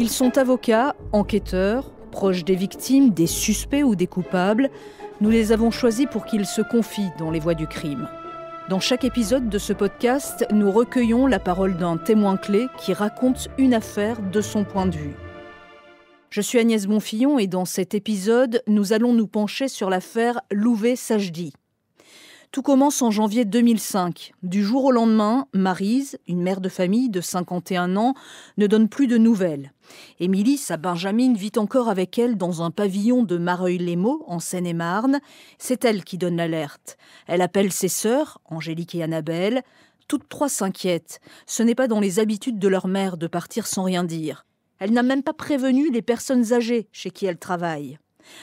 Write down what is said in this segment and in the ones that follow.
Ils sont avocats, enquêteurs, proches des victimes, des suspects ou des coupables. Nous les avons choisis pour qu'ils se confient dans les voies du crime. Dans chaque épisode de ce podcast, nous recueillons la parole d'un témoin clé qui raconte une affaire de son point de vue. Je suis Agnès Bonfillon et dans cet épisode, nous allons nous pencher sur l'affaire Louvet-Sajdi. Tout commence en janvier 2005. Du jour au lendemain, Marise, une mère de famille de 51 ans, ne donne plus de nouvelles. Émilie, sa Benjamine, vit encore avec elle dans un pavillon de Mareuil-les-Maux, en Seine-et-Marne. C'est elle qui donne l'alerte. Elle appelle ses sœurs, Angélique et Annabelle. Toutes trois s'inquiètent. Ce n'est pas dans les habitudes de leur mère de partir sans rien dire. Elle n'a même pas prévenu les personnes âgées chez qui elle travaille.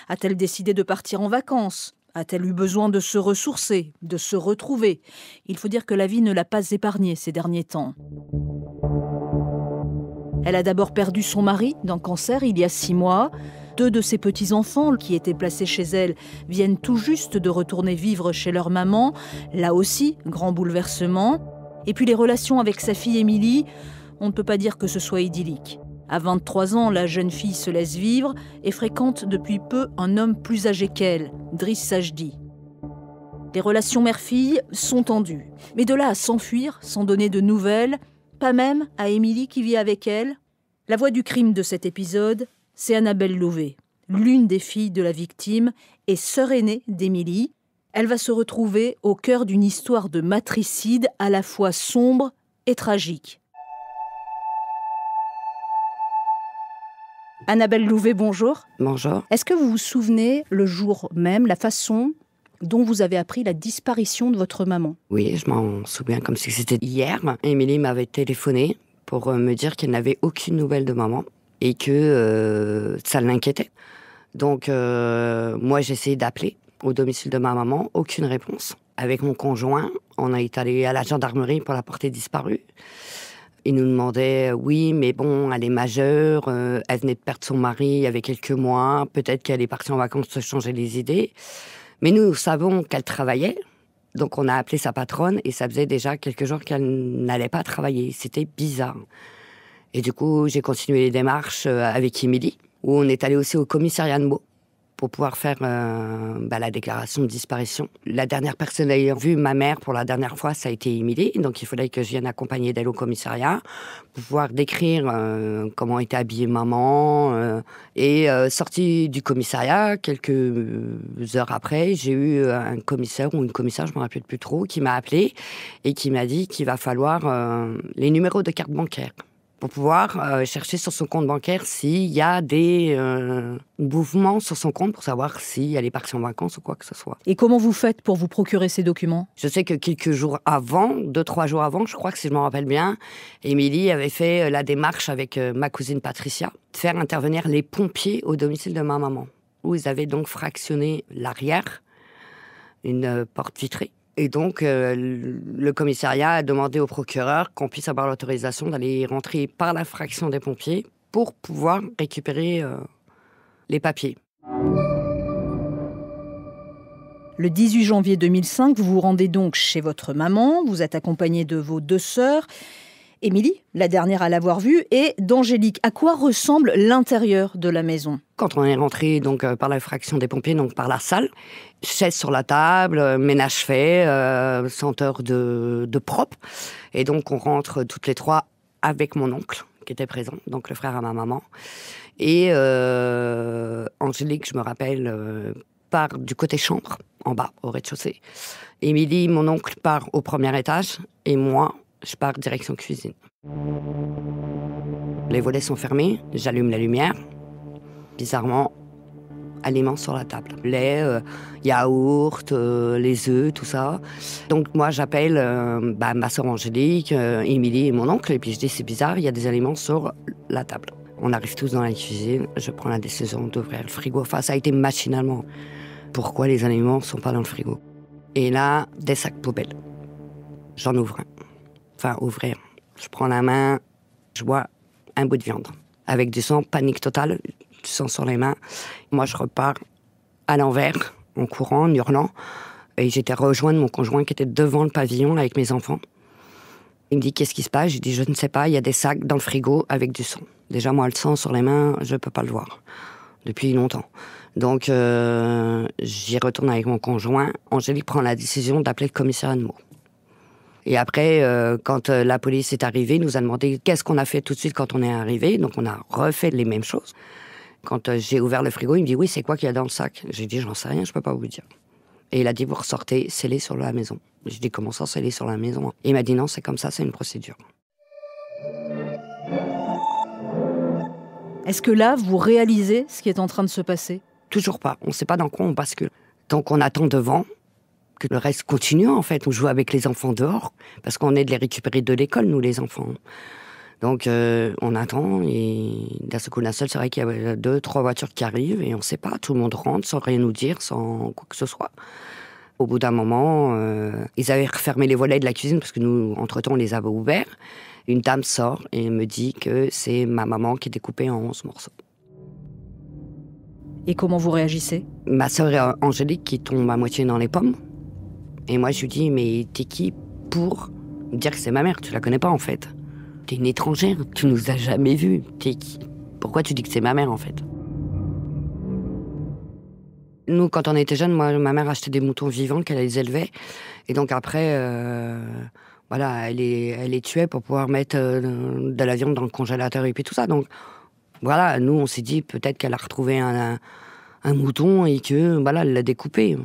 A-t-elle décidé de partir en vacances a-t-elle eu besoin de se ressourcer, de se retrouver Il faut dire que la vie ne l'a pas épargnée ces derniers temps. Elle a d'abord perdu son mari d'un cancer il y a six mois. Deux de ses petits-enfants, qui étaient placés chez elle, viennent tout juste de retourner vivre chez leur maman. Là aussi, grand bouleversement. Et puis les relations avec sa fille Émilie, on ne peut pas dire que ce soit idyllique. À 23 ans, la jeune fille se laisse vivre et fréquente depuis peu un homme plus âgé qu'elle, Driss Sajdi. Les relations mère-fille sont tendues, mais de là à s'enfuir sans donner de nouvelles, pas même à Émilie qui vit avec elle. La voix du crime de cet épisode, c'est Annabelle Louvet, l'une des filles de la victime et sœur aînée d'Émilie. Elle va se retrouver au cœur d'une histoire de matricide à la fois sombre et tragique. Annabelle Louvet, bonjour. Bonjour. Est-ce que vous vous souvenez le jour même, la façon dont vous avez appris la disparition de votre maman Oui, je m'en souviens comme si c'était hier. Émilie m'avait téléphoné pour euh, me dire qu'elle n'avait aucune nouvelle de maman et que euh, ça l'inquiétait. Donc euh, moi j'ai essayé d'appeler au domicile de ma maman, aucune réponse. Avec mon conjoint, on a été allé à la gendarmerie pour la porter disparue. Il nous demandait, euh, oui, mais bon, elle est majeure, euh, elle venait de perdre son mari il y avait quelques mois, peut-être qu'elle est partie en vacances se changer les idées. Mais nous, savons qu'elle travaillait, donc on a appelé sa patronne et ça faisait déjà quelques jours qu'elle n'allait pas travailler. C'était bizarre. Et du coup, j'ai continué les démarches euh, avec Émilie, où on est allé aussi au commissariat de mots pour pouvoir faire euh, bah, la déclaration de disparition. La dernière personne ayant vu ma mère pour la dernière fois, ça a été Émilie. Donc il fallait que je vienne accompagner d'elle au commissariat pour pouvoir décrire euh, comment était habillée maman. Euh, et sortie du commissariat, quelques heures après, j'ai eu un commissaire ou une commissaire, je ne me rappelle plus trop, qui m'a appelé et qui m'a dit qu'il va falloir les numéros de carte bancaire pour pouvoir euh, chercher sur son compte bancaire s'il y a des euh, mouvements sur son compte pour savoir si elle est partie en vacances ou quoi que ce soit. Et comment vous faites pour vous procurer ces documents Je sais que quelques jours avant, deux, trois jours avant, je crois que si je me rappelle bien, Émilie avait fait euh, la démarche avec ma cousine Patricia de faire intervenir les pompiers au domicile de ma maman, où ils avaient donc fractionné l'arrière, une porte vitrée et donc, euh, le commissariat a demandé au procureur qu'on puisse avoir l'autorisation d'aller rentrer par la fraction des pompiers pour pouvoir récupérer euh, les papiers. Le 18 janvier 2005, vous vous rendez donc chez votre maman, vous êtes accompagné de vos deux sœurs Émilie, la dernière à l'avoir vue, et d'Angélique. À quoi ressemble l'intérieur de la maison Quand on est rentré donc euh, par la fraction des pompiers, donc par la salle, chaise sur la table, euh, ménage fait, euh, senteur de, de propre, et donc on rentre toutes les trois avec mon oncle qui était présent, donc le frère à ma maman. Et Angélique, je me rappelle, part du côté chambre, en bas, au rez-de-chaussée. Émilie, mon oncle, part au premier étage, et moi, je pars direction cuisine. Les volets sont fermés, j'allume la lumière. Bizarrement, aliments sur la table. Lait, euh, yaourt, euh, les œufs, tout ça. Donc moi j'appelle euh, bah, ma soeur Angélique, Émilie et mon oncle, et puis je dis c'est bizarre, il y a des aliments sur la table. On arrive tous dans la cuisine, je prends la décision d'ouvrir le frigo. Enfin ça a été machinalement. Pourquoi les aliments ne sont pas dans le frigo Et là, des sacs poubelles. J'en ouvre un enfin ouvrir. Je prends la main, je vois un bout de viande avec du sang, panique totale, du sang sur les mains. Moi, je repars à l'envers, en courant, en hurlant. Et j'étais rejoindre mon conjoint qui était devant le pavillon avec mes enfants. Il me dit Qu'est-ce qui se passe Je dis Je ne sais pas, il y a des sacs dans le frigo avec du sang. Déjà, moi, le sang sur les mains, je ne peux pas le voir depuis longtemps. Donc, euh, j'y retourne avec mon conjoint. Angélique prend la décision d'appeler le commissaire à et après, euh, quand euh, la police est arrivée, nous a demandé qu'est-ce qu'on a fait tout de suite quand on est arrivé. Donc on a refait les mêmes choses. Quand euh, j'ai ouvert le frigo, il me dit oui, c'est quoi qu'il y a dans le sac J'ai dit j'en sais rien, je peux pas vous dire. Et il a dit vous ressortez, scellé sur la maison. J'ai dit comment ça, scellé sur la maison il m'a dit non, c'est comme ça, c'est une procédure. Est-ce que là, vous réalisez ce qui est en train de se passer Toujours pas. On ne sait pas dans quoi on bascule. Donc on attend devant, que le reste continue en fait. On joue avec les enfants dehors parce qu'on est de les récupérer de l'école, nous les enfants. Donc euh, on attend et d'un seul coup d'un seul, c'est vrai qu'il y a deux, trois voitures qui arrivent et on ne sait pas. Tout le monde rentre sans rien nous dire, sans quoi que ce soit. Au bout d'un moment, euh, ils avaient refermé les volets de la cuisine parce que nous, entre-temps, on les avait ouverts. Une dame sort et me dit que c'est ma maman qui est découpée en 11 morceaux. Et comment vous réagissez Ma sœur euh, Angélique qui tombe à moitié dans les pommes, et moi, je lui dis, mais t'es qui pour dire que c'est ma mère Tu la connais pas, en fait. T'es une étrangère, tu nous as jamais vus. qui Pourquoi tu dis que c'est ma mère, en fait Nous, quand on était jeunes, moi, ma mère achetait des moutons vivants qu'elle les élevait. Et donc après, euh, voilà, elle les, elle les tuait pour pouvoir mettre euh, de la viande dans le congélateur et puis tout ça. Donc voilà, nous, on s'est dit peut-être qu'elle a retrouvé un, un mouton et que, voilà, elle l'a découpé.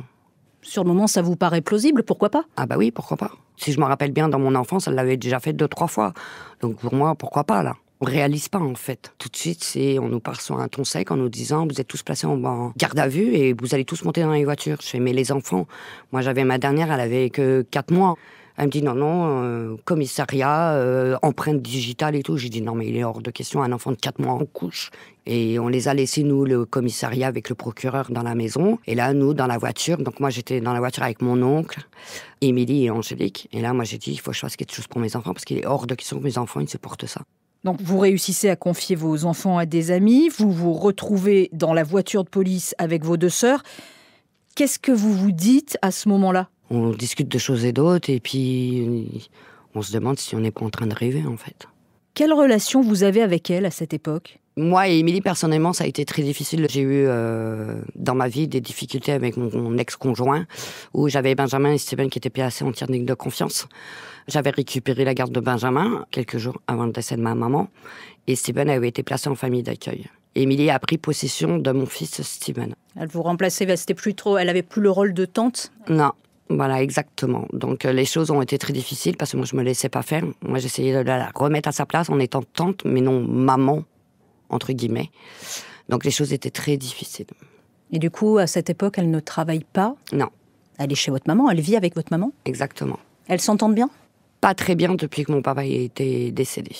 Sur le moment, ça vous paraît plausible, pourquoi pas Ah bah oui, pourquoi pas. Si je me rappelle bien, dans mon enfance, elle l'avait déjà fait deux, trois fois. Donc pour moi, pourquoi pas là on réalise pas en fait. Tout de suite, c'est on nous part sur un ton sec en nous disant vous êtes tous placés en garde à vue et vous allez tous monter dans les voitures. Je fais mais les enfants, moi j'avais ma dernière, elle avait que quatre mois. Elle me dit non, non, euh, commissariat, euh, empreinte digitale et tout. J'ai dit non, mais il est hors de question, un enfant de 4 mois en couche. Et on les a laissés, nous, le commissariat avec le procureur dans la maison. Et là, nous, dans la voiture. Donc moi, j'étais dans la voiture avec mon oncle, Émilie et Angélique. Et là, moi, j'ai dit, il faut que je fasse quelque chose pour mes enfants parce qu'il est hors de question que mes enfants, ils supportent ça. Donc vous réussissez à confier vos enfants à des amis, vous vous retrouvez dans la voiture de police avec vos deux sœurs. Qu'est-ce que vous vous dites à ce moment-là on discute de choses et d'autres, et puis euh, on se demande si on n'est pas en train de rêver, en fait. Quelle relation vous avez avec elle à cette époque Moi et Émilie, personnellement, ça a été très difficile. J'ai eu euh, dans ma vie des difficultés avec mon, ex-conjoint, où j'avais Benjamin et Steven qui étaient placés en tiers de confiance. J'avais récupéré la garde de Benjamin quelques jours avant le décès de ma maman, et Stephen avait été placé en famille d'accueil. Émilie a pris possession de mon fils Steven. Elle vous remplaçait, c'était plus trop, elle avait plus le rôle de tante Non, voilà, exactement. Donc euh, les choses ont été très difficiles parce que moi je me laissais pas faire. Moi j'essayais de la remettre à sa place en étant tante, mais non maman, entre guillemets. Donc les choses étaient très difficiles. Et du coup, à cette époque, elle ne travaille pas Non. Elle est chez votre maman, elle vit avec votre maman Exactement. Elles s'entendent bien Pas très bien depuis que mon papa été décédé.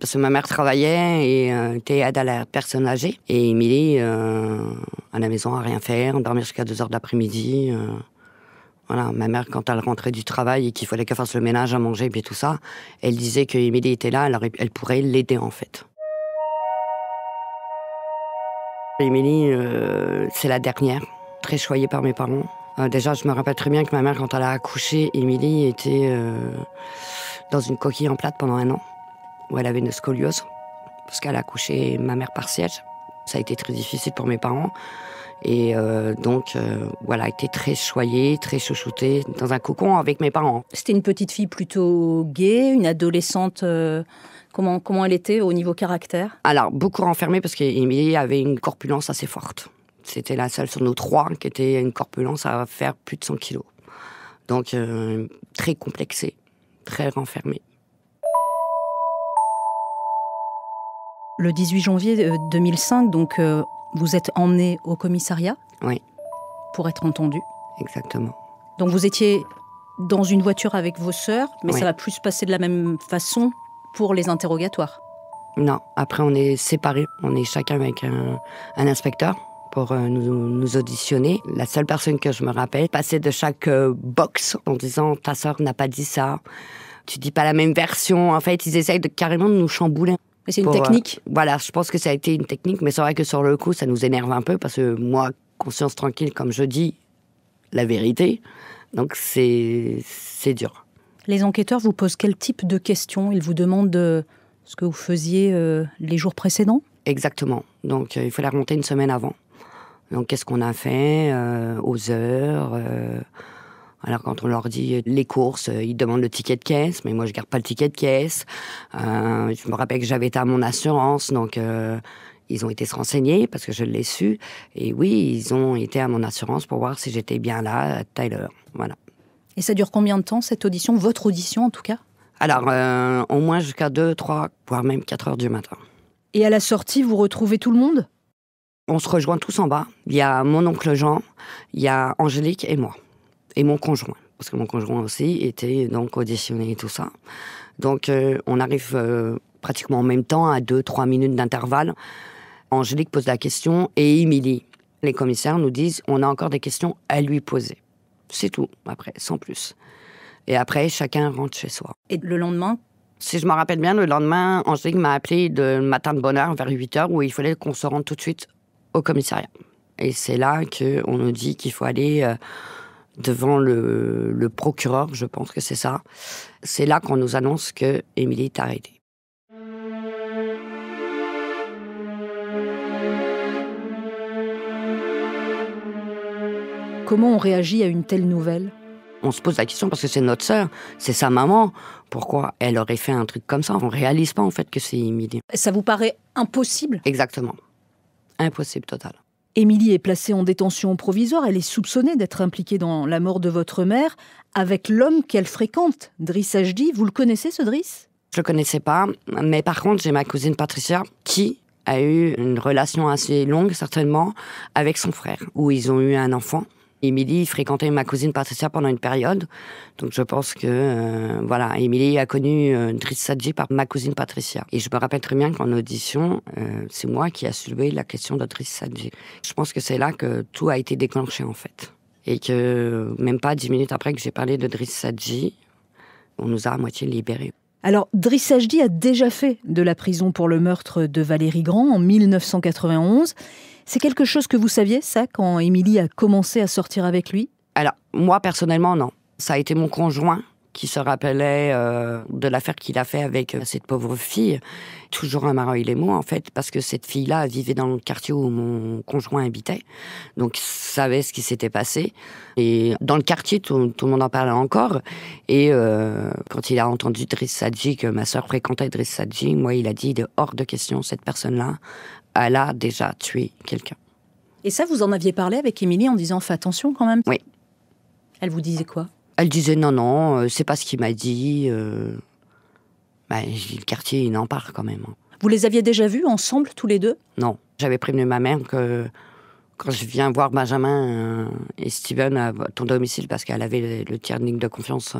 Parce que ma mère travaillait et euh, était aide à la personne âgée. Et Émilie, euh, à la maison, à rien faire, dormir jusqu'à 2h de l'après-midi ma mère, quand elle rentrait du travail et qu'il fallait qu'elle fasse le ménage, à manger, et tout ça, elle disait que Émilie était là, elle, elle pourrait l'aider en fait. Émilie, euh, c'est la dernière, très choyée par mes parents. Euh, déjà, je me rappelle très bien que ma mère, quand elle a accouché, Émilie était euh, dans une coquille en plate pendant un an, où elle avait une scoliose, parce qu'elle a accouché ma mère par siège. Ça a été très difficile pour mes parents. Et euh, donc, euh, voilà, voilà, était très choyée, très chouchoutée dans un cocon avec mes parents. C'était une petite fille plutôt gaie, une adolescente. Euh, comment, comment elle était au niveau caractère Alors, beaucoup renfermée parce qu'Émilie avait une corpulence assez forte. C'était la seule sur nos trois qui était une corpulence à faire plus de 100 kilos. Donc, très complexée, très renfermée. Le 18 janvier 2005, donc vous êtes emmené au commissariat Oui. Pour être entendu Exactement. Donc vous étiez dans une voiture avec vos sœurs, mais ça va plus passer de la même façon pour les interrogatoires Non, après on est séparés, on est chacun avec un, inspecteur pour euh, nous, auditionner. La seule personne que je me rappelle passait de chaque euh, box en disant ta sœur n'a pas dit ça, tu dis pas la même version. En fait, ils essayent de carrément de nous chambouler. Mais c'est une euh, technique Voilà, je pense que ça a été une technique, mais c'est vrai que sur le coup, ça nous énerve un peu parce que moi, conscience tranquille, comme je dis, la vérité. Donc c'est dur. Les enquêteurs vous posent quel type de questions Ils vous demandent euh, ce que vous faisiez euh, les jours précédents Exactement. Donc il faut remonter une semaine avant. Donc qu'est-ce qu'on a fait Aux heures alors quand on leur dit euh, les courses, euh, ils demandent le ticket de caisse, mais moi je ne garde pas le ticket de caisse. Euh, je me rappelle que j'avais été à mon assurance, donc ils ont été se renseigner parce que je l'ai su. Et oui, ils ont été à mon assurance pour voir si j'étais bien là, à Tyler. Voilà. Et ça dure combien de temps cette audition, votre audition en tout cas Alors au moins jusqu'à 2, 3, voire même 4 heures du matin. Et à la sortie, vous retrouvez tout le monde on se rejoint tous en bas. Il y a mon oncle Jean, il y a Angélique et moi et mon conjoint, parce que mon conjoint aussi était donc auditionné et tout ça. Donc euh, on arrive euh, pratiquement en même temps, à 2-3 minutes d'intervalle. Angélique pose la question et Émilie, les commissaires, nous disent on a encore des questions à lui poser. C'est tout, après, sans plus. Et après, chacun rentre chez soi. Et le lendemain Si je me rappelle bien, le lendemain, Angélique m'a appelé le matin de bonne heure, vers 8 heures, où il fallait qu'on se rende tout de suite au commissariat. Et c'est là qu'on nous dit qu'il faut aller. Euh, devant le, procureur, je pense que c'est ça. C'est là qu'on nous annonce que Émilie est arrêtée. Comment on réagit à une telle nouvelle on se pose la question parce que c'est notre sœur, c'est sa maman. Pourquoi elle aurait fait un truc comme ça On réalise pas en fait que c'est Émilie. Ça vous paraît impossible Exactement. Impossible total. Émilie est placée en détention provisoire. Elle est soupçonnée d'être impliquée dans la mort de votre mère avec l'homme qu'elle fréquente, Driss Ajdi. Vous le connaissez, ce Driss Je le connaissais pas, mais par contre, j'ai ma cousine Patricia qui a eu une relation assez longue, certainement, avec son frère, où ils ont eu un enfant. Émilie fréquentait ma cousine Patricia pendant une période. Donc je pense que, euh, voilà, Émilie a connu euh, Drissadji par ma cousine Patricia. Et je me rappelle très bien qu'en audition, euh, c'est moi qui a soulevé la question de Sadji. Je pense que c'est là que tout a été déclenché en fait. Et que euh, même pas dix minutes après que j'ai parlé de Sadji, on nous a à moitié libérés. Alors, Sadji a déjà fait de la prison pour le meurtre de Valérie Grand en 1991. C'est quelque chose que vous saviez, ça, quand Émilie a commencé à sortir avec lui Alors, moi, personnellement, non. Ça a été mon conjoint qui se rappelait euh, de l'affaire qu'il a fait avec euh, cette pauvre fille. Toujours un marin, il est en fait, parce que cette fille-là vivait dans le quartier où mon conjoint habitait. Donc, savait ce qui s'était passé. Et dans le quartier, tout, le monde en parlait encore. Et euh, quand il a entendu Driss Sadji, que ma sœur fréquentait Driss Sadji, moi, il a dit, de hors de question, cette personne-là elle a déjà tué quelqu'un. Et ça, vous en aviez parlé avec Émilie en disant fais attention quand même Oui. Elle vous disait quoi Elle disait non, non, euh, c'est pas ce qu'il m'a dit. Euh, ben, le quartier, il en parle quand même. Hein. Vous les aviez déjà vus ensemble, tous les deux Non. J'avais prévenu ma mère que quand je viens voir Benjamin euh, et Steven à ton domicile, parce qu'elle avait le tiers de confiance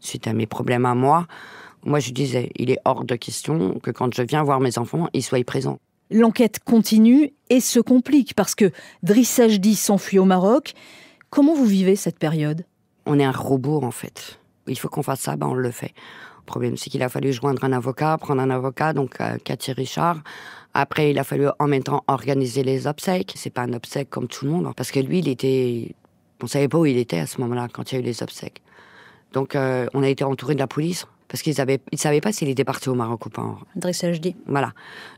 suite à mes problèmes à moi, moi je disais, il est hors de question que quand je viens voir mes enfants, ils soient présents. L'enquête continue et se complique parce que dit s'enfuit au Maroc. Comment vous vivez cette période On est un robot en fait. Il faut qu'on fasse ça, ben on le fait. Le problème, c'est qu'il a fallu joindre un avocat, prendre un avocat, donc euh, Cathy Richard. Après, il a fallu en même temps organiser les obsèques. C'est pas un obsèque comme tout le monde, hein, parce que lui, il était. On savait pas où il était à ce moment-là, quand il y a eu les obsèques. Donc, euh, on a été entouré de la police parce qu'ils avaient, ils savaient pas s'il était parti au Maroc ou pas. Dressage dit. Voilà.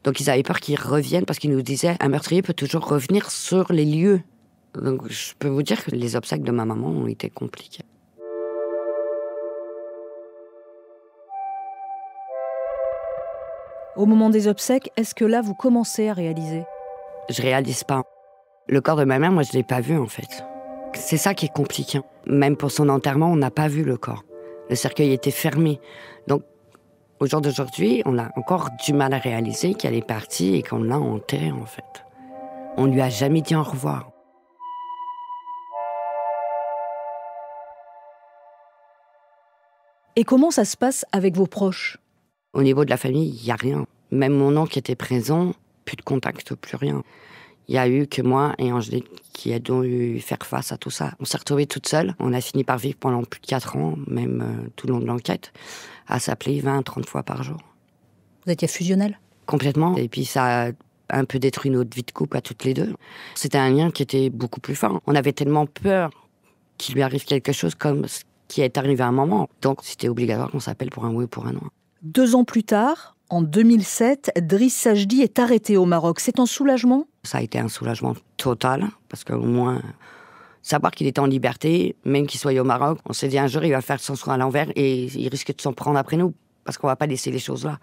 Donc ils avaient peur qu'il revienne parce qu'ils nous disaient un meurtrier peut toujours revenir sur les lieux. Donc je peux vous dire que les obsèques de ma maman ont été compliquées. Au moment des obsèques, est-ce que là vous commencez à réaliser Je réalise pas. Le corps de ma mère, moi je l'ai pas vu en fait. C'est ça qui est compliqué. Même pour son enterrement, on n'a pas vu le corps. Le cercueil était fermé. Donc, au jour d'aujourd'hui, on a encore du mal à réaliser qu'elle est partie et qu'on l'a enterrée, en fait. On lui a jamais dit au revoir. Et comment ça se passe avec vos proches Au niveau de la famille, il n'y a rien. Même mon oncle qui était présent, plus de contact, plus rien il y a eu que moi et Angélique qui a dû faire face à tout ça. On s'est retrouvés toutes seules. On a fini par vivre pendant plus de 4 ans, même euh, tout le long de l'enquête, à s'appeler 20-30 fois par jour. Vous étiez fusionnel Complètement. Et puis ça a un peu détruit notre vie de couple à toutes les deux. C'était un lien qui était beaucoup plus fort. On avait tellement peur qu'il lui arrive quelque chose comme ce qui est arrivé à un moment. Donc c'était obligatoire qu'on s'appelle pour un oui ou pour un non. Deux ans plus tard, en 2007, Driss Sajdi est arrêté au Maroc. C'est un soulagement ça a été un soulagement total, parce qu'au moins, savoir qu'il était en liberté, même qu'il soit au Maroc, on s'est dit un jour, il va faire son soin à l'envers et il risque de s'en prendre après nous, parce qu'on va pas laisser les choses là.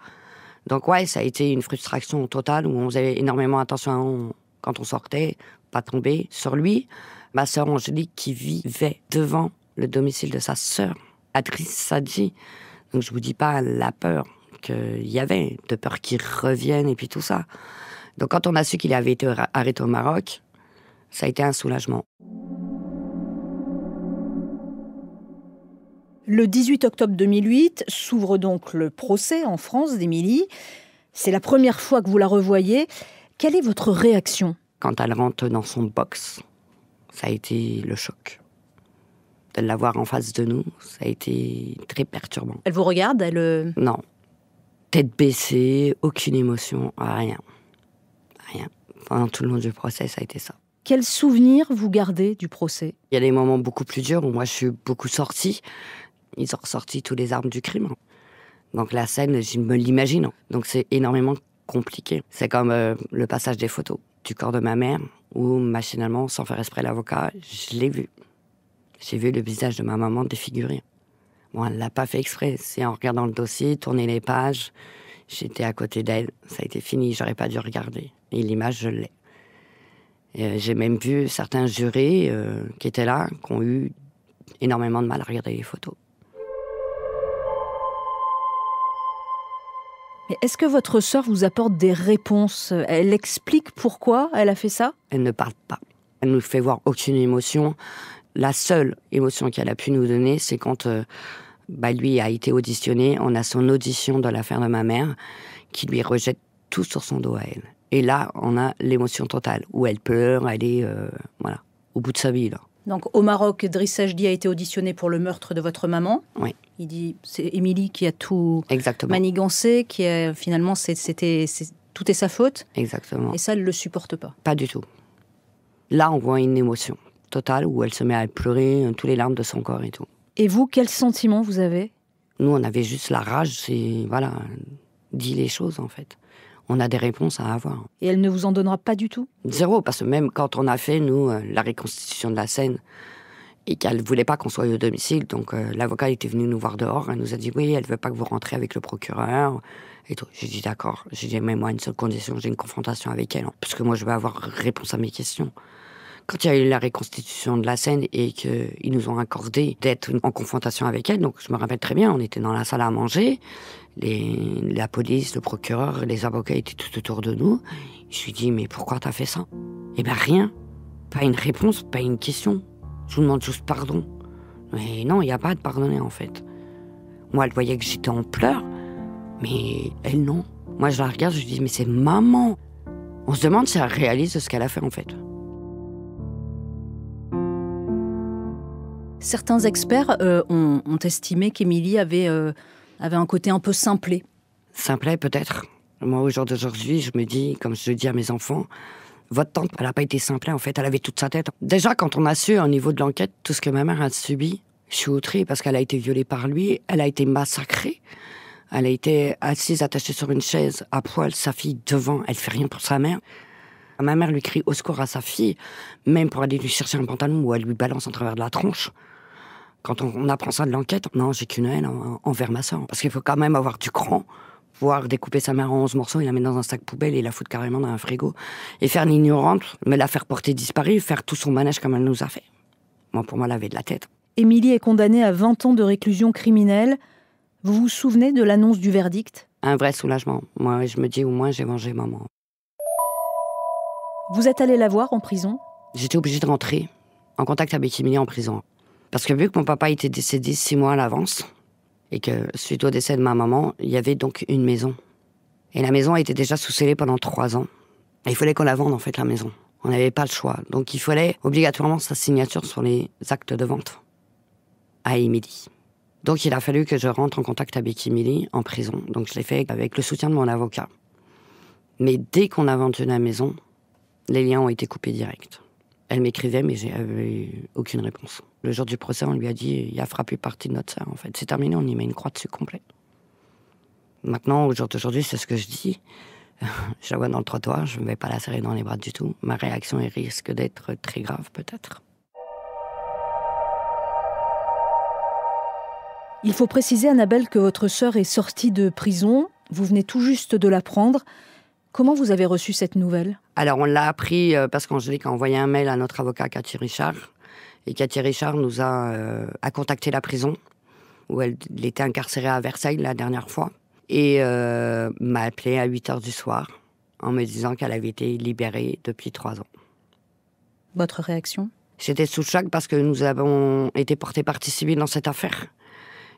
Donc ouais, ça a été une frustration totale, où on faisait énormément attention quand on sortait, pas tomber sur lui. Ma sœur Angélique, qui vivait devant le domicile de sa sœur, Adris sadi Donc je vous dis pas la peur qu'il y avait, de peur qu'il revienne et puis tout ça. Donc quand on a su qu'il avait été arrêté au Maroc, ça a été un soulagement. Le 18 octobre 2008 s'ouvre donc le procès en France d'Émilie. C'est la première fois que vous la revoyez. Quelle est votre réaction Quand elle rentre dans son box, ça a été le choc. De la voir en face de nous, ça a été très perturbant. Elle vous regarde Elle. Euh non. Tête baissée, aucune émotion, rien. Pendant tout le long du procès, ça a été ça. Quel souvenir vous gardez du procès Il y a des moments beaucoup plus durs où moi je suis beaucoup sortie. Ils ont ressorti tous les armes du crime. Donc la scène, je me l'imagine. Donc c'est énormément compliqué. C'est comme euh, le passage des photos du corps de ma mère, où machinalement, sans faire exprès l'avocat, je l'ai vu. J'ai vu le visage de ma maman défiguré. Bon, elle l'a pas fait exprès. C'est en regardant le dossier, tourner les pages, J'étais à côté d'elle, ça a été fini, j'aurais pas dû regarder. Et l'image, je l'ai. Euh, j'ai même vu certains jurés euh, qui étaient là, qui ont eu énormément de mal à regarder les photos. Est-ce que votre sœur vous apporte des réponses Elle explique pourquoi elle a fait ça Elle ne parle pas. Elle nous fait voir aucune émotion. La seule émotion qu'elle a pu nous donner, c'est quand euh, bah, lui a été auditionné. On a son audition dans l'affaire de ma mère qui lui rejette tout sur son dos à elle. Et là, on a l'émotion totale où elle pleure, elle est euh, voilà, au bout de sa vie. Donc au Maroc, Drissajdi a été auditionné pour le meurtre de votre maman. Oui. Il dit c'est Émilie qui a tout Exactement. manigancé, qui finalement c'était tout est sa faute. Exactement. Et ça, elle le supporte pas. Pas du tout. Là, on voit une émotion totale où elle se met à pleurer euh, tous les larmes de son corps et tout. Et vous, quel sentiment vous avez Nous, on avait juste la rage, c'est. Voilà, dit les choses en fait. On a des réponses à avoir. Et elle ne vous en donnera pas du tout Zéro, parce que même quand on a fait, nous, euh, la reconstitution de la scène, et qu'elle ne voulait pas qu'on soit au domicile. Donc euh, l'avocat était venu nous voir dehors. Elle nous a dit oui, elle ne veut pas que vous rentrez avec le procureur. Et tout. J'ai dit d'accord. J'ai dit mais moi une seule condition, j'ai une confrontation avec elle, parce que moi je veux avoir réponse à mes questions. Quand il y a eu la reconstitution de la scène et qu'ils nous ont accordé d'être en confrontation avec elle, donc je me rappelle très bien, on était dans la salle à manger, les, la police, le procureur, les avocats étaient tout autour de nous. Je lui dis mais pourquoi t'as fait ça Eh ben rien, pas une réponse, pas une question. Je vous demande juste pardon. Mais non, il n'y a pas à te pardonner en fait. Moi, elle voyait que j'étais en pleurs, mais elle non. Moi, je la regarde, je lui dis mais c'est maman. On se demande si elle réalise ce qu'elle a fait en fait. Certains experts euh, ont, estimé qu'Émilie euh, avait, un côté un peu simplé. Simplé peut-être. Moi, au jour d'aujourd'hui, je me dis, comme je dis à mes enfants, votre tante, elle n'a pas été simplée hein. en fait, elle avait toute sa tête. Déjà, quand on a su au niveau de l'enquête tout ce que ma mère a subi, je suis outrée parce qu'elle a été violée par lui, elle a été massacrée. Elle a été assise, attachée sur une chaise, à poil, sa fille devant. Elle fait rien pour sa mère. Ma mère lui crie au secours à sa fille, même pour aller lui chercher un pantalon ou elle lui balance en travers de la tronche. Quand on, apprend ça de l'enquête, non, j'ai qu'une haine envers ma sœur. Parce qu'il faut quand même avoir du cran, Voir découper sa mère en 11 morceaux et la met dans un sac poubelle et la foutre carrément dans un frigo. Et faire l'ignorante, mais la faire porter disparue, faire tout son manège comme elle nous a fait. Moi, pour moi, laver de la tête. Émilie est condamnée à 20 ans de réclusion criminelle. Vous vous souvenez de l'annonce du verdict Un vrai soulagement. Moi, je me dis au moins j'ai vengé maman. Vous êtes allé la voir en prison J'étais obligé de rentrer en contact avec Émilie en prison. Parce que vu que mon papa était décédé six mois à l'avance, et que suite au décès de ma maman, il y avait donc une maison. Et la maison a été déjà sous-scellée pendant trois ans. Et il fallait qu'on la vende, en fait, la maison. On n'avait pas le choix. Donc il fallait obligatoirement sa signature sur les actes de vente à Émilie. Donc il a fallu que je rentre en contact avec Émilie en prison. Donc je l'ai fait avec le soutien de mon avocat. Mais dès qu'on a vendu la maison, les liens ont été coupés direct. Elle m'écrivait, mais j'avais aucune réponse. Le jour du procès, on lui a dit il a frappé partie de notre sœur, en fait. C'est terminé, on y met une croix dessus complète. Maintenant, aujourd'hui, c'est ce que je dis. je la vois dans le trottoir, je ne vais pas la serrer dans les bras du tout. Ma réaction risque d'être très grave, peut-être. Il faut préciser, Annabelle, que votre sœur est sortie de prison. Vous venez tout juste de l'apprendre. Comment vous avez reçu cette nouvelle alors, on l'a appris euh, parce qu'Angélique a envoyé un mail à notre avocat, Cathy Richard. Et Cathy Richard nous a, euh, a contacté la prison, où elle, était incarcérée à Versailles la dernière fois. Et euh, m'a appelé à 8 h du soir en me disant qu'elle avait été libérée depuis trois ans. Votre réaction C'était sous choc parce que nous avons été portés partie civile dans cette affaire.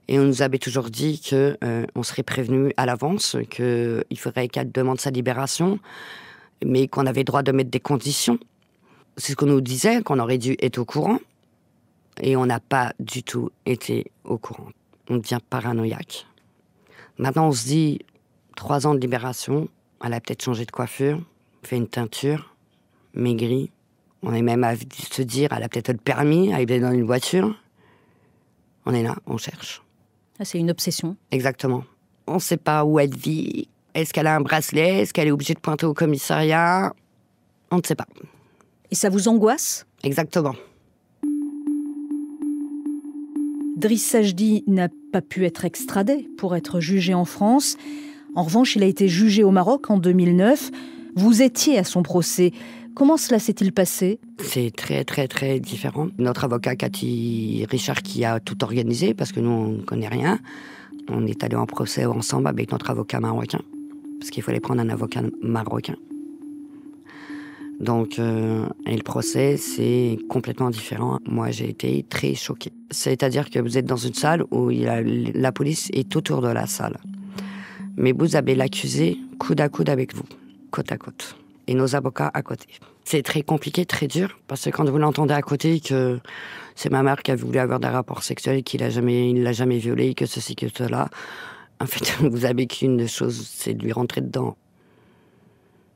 Et on nous avait toujours dit qu'on serait prévenu à l'avance, qu'il faudrait qu'elle demande sa libération mais qu'on avait droit de mettre des conditions. C'est ce qu'on nous disait, qu'on aurait dû être au courant. Et on n'a pas du tout été au courant. On devient paranoïaque. Maintenant, on se dit, trois ans de libération, elle a peut-être changé de coiffure, fait une teinture, maigri. On est même à se dire, elle a peut-être le permis, elle est dans une voiture. On est là, on cherche. Ah, c'est une obsession. Exactement. On ne sait pas où elle vit, est-ce qu'elle a un bracelet Est-ce qu'elle est obligée de pointer au commissariat On ne sait pas. Et ça vous angoisse Exactement. Driss Sajdi n'a pas pu être extradé pour être jugé en France. En revanche, il a été jugé au Maroc en 2009. Vous étiez à son procès. Comment cela s'est-il passé C'est très très très différent. Notre avocat Cathy Richard qui a tout organisé parce que nous on ne connaît rien. On est allé en procès ensemble avec notre avocat marocain parce qu'il fallait prendre un avocat marocain. Donc, euh, et le procès, c'est complètement différent. Moi, j'ai été très choquée. C'est-à-dire que vous êtes dans une salle où la police est autour de la salle. Mais vous avez l'accusé coude à coude avec vous, côte à côte, et nos avocats à côté. C'est très compliqué, très dur, parce que quand vous l'entendez à côté que c'est ma mère qui a voulu avoir des rapports sexuels, qu'il ne jamais, il l'a jamais violée, que ceci, que cela, en fait, vous avez qu'une chose, c'est de lui rentrer dedans.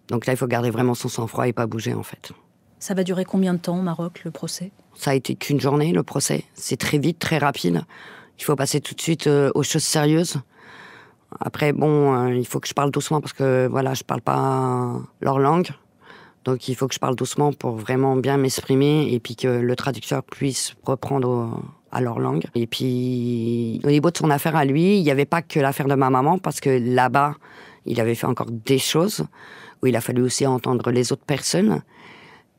Donc là, il faut garder vraiment son sang-froid et pas bouger, en fait. Ça va durer combien de temps au Maroc, le procès Ça a été qu'une journée, le procès. C'est très vite, très rapide. Il faut passer tout de suite euh, aux choses sérieuses. Après, bon, euh, il faut que je parle doucement parce que, voilà, je parle pas leur langue. Donc il faut que je parle doucement pour vraiment bien m'exprimer et puis que le traducteur puisse reprendre à leur langue. Et puis au niveau de son affaire à lui, il n'y avait pas que l'affaire de ma maman parce que là-bas, il avait fait encore des choses où il a fallu aussi entendre les autres personnes.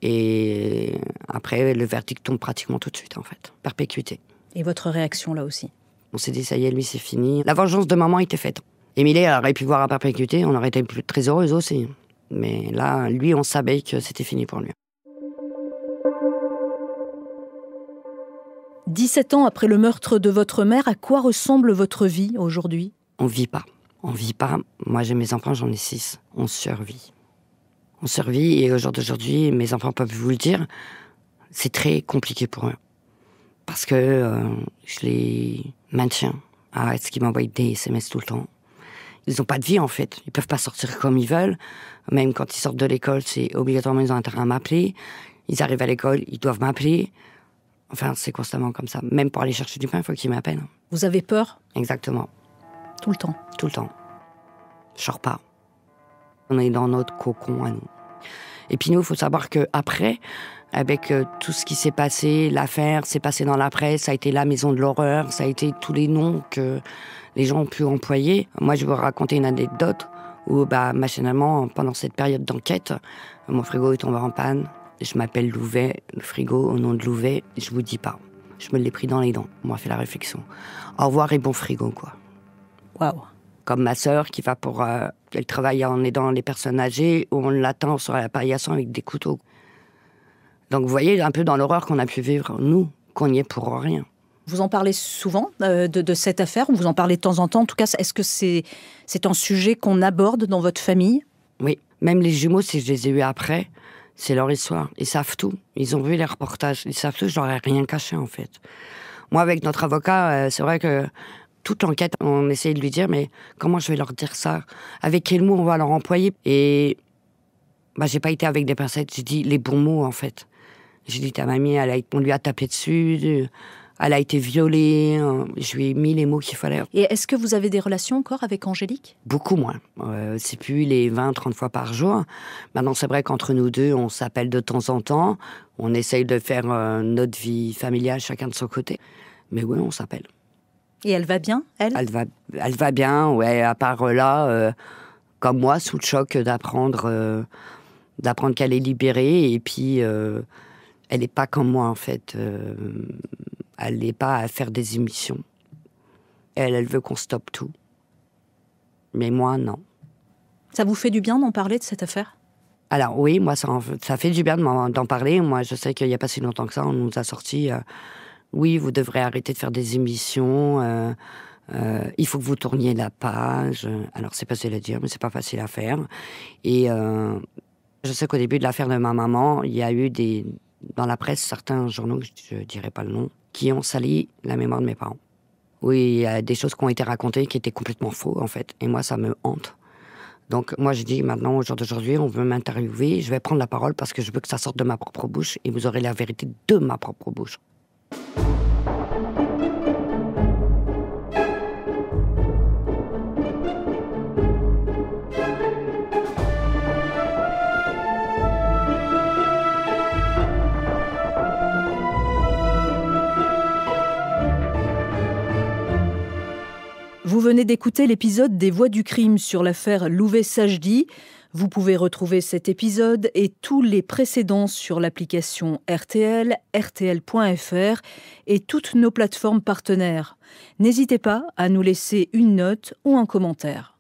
Et après, le verdict tombe pratiquement tout de suite, en fait. Perpétuité. Et votre réaction là aussi On s'est dit, ça y est, lui, c'est fini. La vengeance de maman était faite. Émilie aurait pu voir à perpétuité, on aurait été très heureuse aussi. Mais là, lui, on savait que c'était fini pour lui. 17 ans après le meurtre de votre mère, à quoi ressemble votre vie aujourd'hui On vit pas. On vit pas. Moi, j'ai mes enfants, j'en ai six. On survit. On survit et au jour d'aujourd'hui, mes enfants peuvent vous le dire, c'est très compliqué pour eux. Parce que euh, je les maintiens à ce qu'ils m'envoient des SMS tout le temps ils n'ont pas de vie en fait. Ils peuvent pas sortir comme ils veulent. Même quand ils sortent de l'école, c'est obligatoirement ils ont intérêt à m'appeler. Ils arrivent à l'école, ils doivent m'appeler. Enfin, c'est constamment comme ça. Même pour aller chercher du pain, il faut qu'ils m'appellent. Vous avez peur Exactement. Tout le temps Tout le temps. Je sors pas. On est dans notre cocon à nous. Et puis nous, il faut savoir qu'après, avec euh, tout ce qui s'est passé, l'affaire s'est passée dans la presse, ça a été la maison de l'horreur, ça a été tous les noms que les gens ont pu employer. Moi, je vais vous raconter une anecdote où, bah, machinalement, pendant cette période d'enquête, mon frigo est tombé en panne. Je m'appelle Louvet, le frigo au nom de Louvet, je vous dis pas. Je me l'ai pris dans les dents, moi, fait la réflexion. Au revoir et bon frigo, quoi. Waouh! Comme ma sœur qui va pour. Euh, elle travaille en aidant les personnes âgées, où on l'attend sur la paillasson avec des couteaux. Donc vous voyez un peu dans l'horreur qu'on a pu vivre, nous, qu'on y est pour rien. Vous en parlez souvent euh, de, cette affaire, vous en parlez de temps en temps. En tout cas, est-ce que c'est un sujet qu'on aborde dans votre famille Oui, même les jumeaux, si je les ai eus après, c'est leur histoire. Ils savent tout. Ils ont vu les reportages. Ils savent tout. Je leur rien caché, en fait. Moi, avec notre avocat, euh, c'est vrai que toute enquête, on essayait de lui dire, mais comment je vais leur dire ça Avec quel mot on va leur employer Et bah, je n'ai pas été avec des pincettes. J'ai dit les bons mots, en fait. J'ai dit à mamie, elle a, on lui a tapé dessus, euh, elle a été violée. Euh, je lui ai mis les mots qu'il fallait. Et est-ce que vous avez des relations encore avec Angélique Beaucoup moins. Euh, c'est plus les 20-30 fois par jour. Maintenant, c'est vrai qu'entre nous deux, on s'appelle de temps en temps. On essaye de faire notre vie familiale chacun de son côté. Mais oui, on s'appelle. Et elle va bien, elle elle va, elle va bien, ouais. À part là, comme moi, sous le choc d'apprendre d'apprendre qu'elle est libérée et puis elle n'est pas comme moi en fait. Euh, elle n'est pas à faire des émissions. Elle, elle veut qu'on stoppe tout. Mais moi, non. Ça vous fait du bien d'en parler de cette affaire Alors oui, moi, ça, fait du bien d'en parler. Moi, je sais qu'il n'y a pas si longtemps que ça, on nous a sorti, euh, oui, vous devrez arrêter de faire des émissions. Euh, il faut que vous tourniez la page. Alors c'est facile à dire, mais c'est pas facile à faire. Et je sais qu'au début de l'affaire de ma maman, il y a eu des, dans la presse certains journaux, je ne dirais pas le nom, qui ont sali la mémoire de mes parents. Oui, il y a des choses qui ont été racontées qui étaient complètement faux en fait, et moi ça me hante. Donc moi je dis maintenant, au jour d'aujourd'hui, on veut m'interviewer, je vais prendre la parole parce que je veux que ça sorte de ma propre bouche et vous aurez la vérité de ma propre bouche. Vous venez d'écouter l'épisode des Voix du crime sur l'affaire Louvet-Sajdi. Vous pouvez retrouver cet épisode et tous les précédents sur l'application RTL, RTL.fr et toutes nos plateformes partenaires. N'hésitez pas à nous laisser une note ou un commentaire.